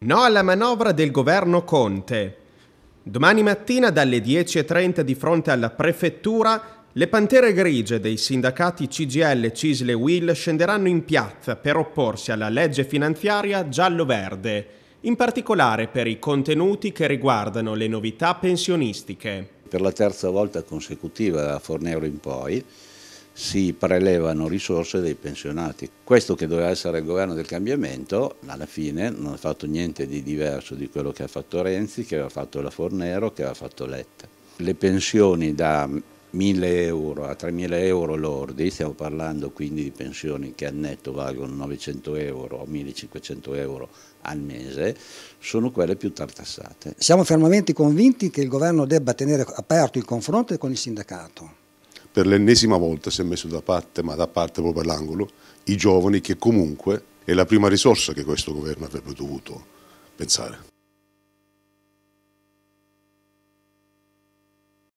No alla manovra del governo Conte. Domani mattina dalle 10.30 di fronte alla prefettura, le pantere grigie dei sindacati CGL, Cisle e Will scenderanno in piazza per opporsi alla legge finanziaria giallo-verde, in particolare per i contenuti che riguardano le novità pensionistiche. Per la terza volta consecutiva da Fornero in poi, si prelevano risorse dei pensionati. Questo che doveva essere il governo del cambiamento, alla fine non ha fatto niente di diverso di quello che ha fatto Renzi, che aveva fatto la Fornero, che aveva fatto Letta. Le pensioni da 1.000 euro a 3.000 euro lordi, stiamo parlando quindi di pensioni che a netto valgono 900 euro o 1.500 euro al mese, sono quelle più tartassate. Siamo fermamente convinti che il governo debba tenere aperto il confronto con il sindacato per l'ennesima volta si è messo da parte, ma da parte proprio all'angolo, i giovani che comunque è la prima risorsa che questo governo avrebbe dovuto pensare.